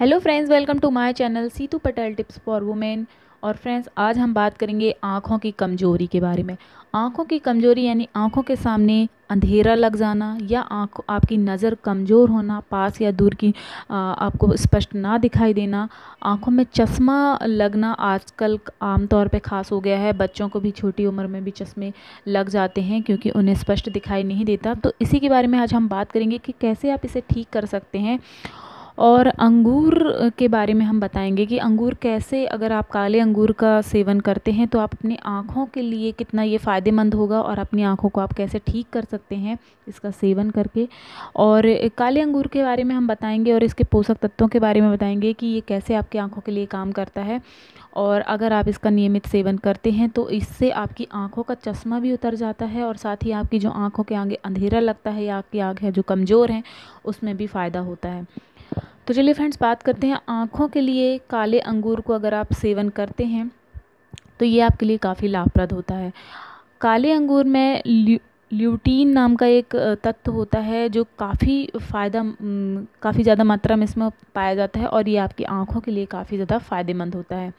hello friends welcome to my channel Situ Patel tips for women और friends आज हम बात करेंगे आँखों की कमजोरी के बारे में आँखों की कमजोरी यानी आँखों के सामने अंधेरा लग जाना या आँख आपकी नज़र कमज़ोर होना पास या दूर की आ, आपको स्पष्ट ना दिखाई देना आँखों में चश्मा लगना आजकल आमतौर पे ख़ास हो गया है बच्चों को भी छोटी उम्र में भी चश्मे लग जाते हैं क्योंकि उन्हें स्पष्ट दिखाई नहीं देता तो इसी के बारे में आज हम बात करेंगे कि कैसे आप इसे ठीक कर सकते हैं और अंगूर के बारे में हम बताएंगे कि अंगूर कैसे अगर आप काले अंगूर का सेवन करते हैं तो आप अपनी आँखों के लिए कितना ये फ़ायदेमंद होगा और अपनी आँखों को आप कैसे ठीक कर सकते हैं इसका सेवन करके और काले अंगूर के बारे में हम बताएंगे और इसके पोषक तत्वों के बारे में बताएंगे कि ये कैसे आपकी आँखों के लिए काम करता है और अगर आप इसका नियमित सेवन करते हैं तो इससे आपकी आँखों का चश्मा भी उतर जाता है और साथ ही आपकी जो आँखों के आगे अंधेरा लगता है या आपकी आँखें जो कमज़ोर हैं उसमें भी फ़ायदा होता है तो चलिए फ्रेंड्स बात करते हैं आँखों के लिए काले अंगूर को अगर आप सेवन करते हैं तो ये आपके लिए काफ़ी लाभप्रद होता है काले अंगूर में ल्यूटीन नाम का एक तत्व होता है जो काफ़ी फ़ायदा काफ़ी ज़्यादा मात्रा में इसमें पाया जाता है और ये आपकी आँखों के लिए काफ़ी ज़्यादा फ़ायदेमंद होता है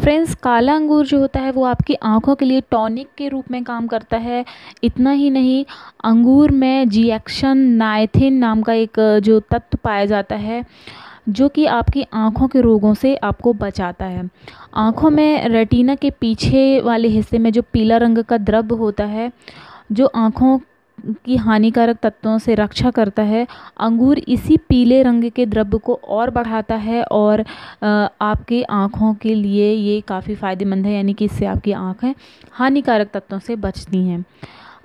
फ्रेंड्स काला अंगूर जो होता है वो आपकी आँखों के लिए टॉनिक के रूप में काम करता है इतना ही नहीं अंगूर में जिएक्शन नाइथिन नाम का एक जो तत्व पाया जाता है जो कि आपकी आँखों के रोगों से आपको बचाता है आँखों में रेटिना के पीछे वाले हिस्से में जो पीला रंग का द्रव्य होता है जो आँखों की हानिकारक तत्वों से रक्षा करता है अंगूर इसी पीले रंग के द्रव्य को और बढ़ाता है और आपके आँखों के लिए ये काफ़ी फ़ायदेमंद है यानी कि इससे आपकी आँखें हानिकारक तत्वों से बचती हैं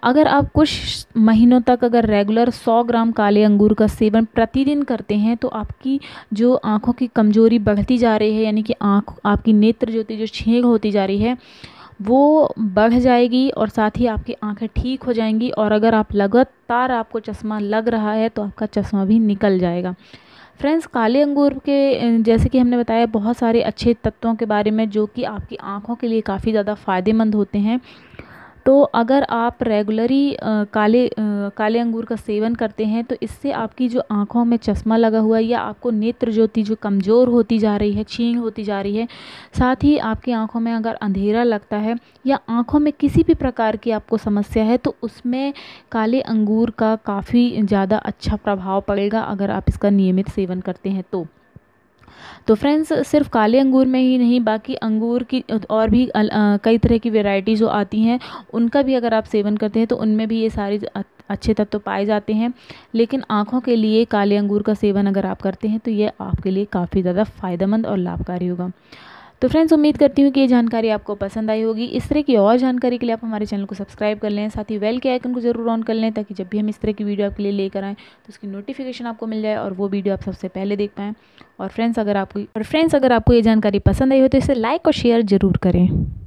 अगर आप कुछ महीनों तक अगर रेगुलर 100 ग्राम काले अंगूर का सेवन प्रतिदिन करते हैं तो आपकी जो आँखों की कमज़ोरी बढ़ती जा रही है यानी कि आँख आपकी नेत्र ज्योति जो छेंग होती जा रही है वो बढ़ जाएगी और साथ ही आपकी आँखें ठीक हो जाएंगी और अगर आप लगातार आपको चश्मा लग रहा है तो आपका चश्मा भी निकल जाएगा फ्रेंड्स काले अंगूर के जैसे कि हमने बताया बहुत सारे अच्छे तत्वों के बारे में जो कि आपकी आँखों के लिए काफ़ी ज़्यादा फ़ायदेमंद होते हैं तो अगर आप रेगुलरी काले काले अंगूर का सेवन करते हैं तो इससे आपकी जो आँखों में चश्मा लगा हुआ है या आपको नेत्र ज्योति जो कमज़ोर होती जा रही है छीण होती जा रही है साथ ही आपकी आँखों में अगर अंधेरा लगता है या आँखों में किसी भी प्रकार की आपको समस्या है तो उसमें काले अंगूर का काफ़ी ज़्यादा अच्छा प्रभाव पड़ेगा अगर आप इसका नियमित सेवन करते हैं तो तो फ्रेंड्स सिर्फ काले अंगूर में ही नहीं बाकी अंगूर की और भी कई तरह की वेराइटी जो आती हैं उनका भी अगर आप सेवन करते हैं तो उनमें भी ये सारे अच्छे तत्व तो पाए जाते हैं लेकिन आँखों के लिए काले अंगूर का सेवन अगर आप करते हैं तो ये आपके लिए काफ़ी ज़्यादा फ़ायदेमंद और लाभकारी होगा तो फ्रेंड्स उम्मीद करती हूँ कि ये जानकारी आपको पसंद आई होगी इस तरह की और जानकारी के लिए आप हमारे चैनल को सब्सक्राइब कर लें साथ ही वेल के आइकन को जरूर ऑन कर लें ताकि जब भी हम इस तरह की वीडियो आपके लिए लेकर आएँ तो उसकी नोटिफिकेशन आपको मिल जाए और वो वीडियो आप सबसे पहले देख पाएँ और फ्रेंड्स अगर आपको और फ्रेंड्स अगर आपको ये जानकारी पसंद आई हो तो इसे लाइक और शेयर ज़रूर करें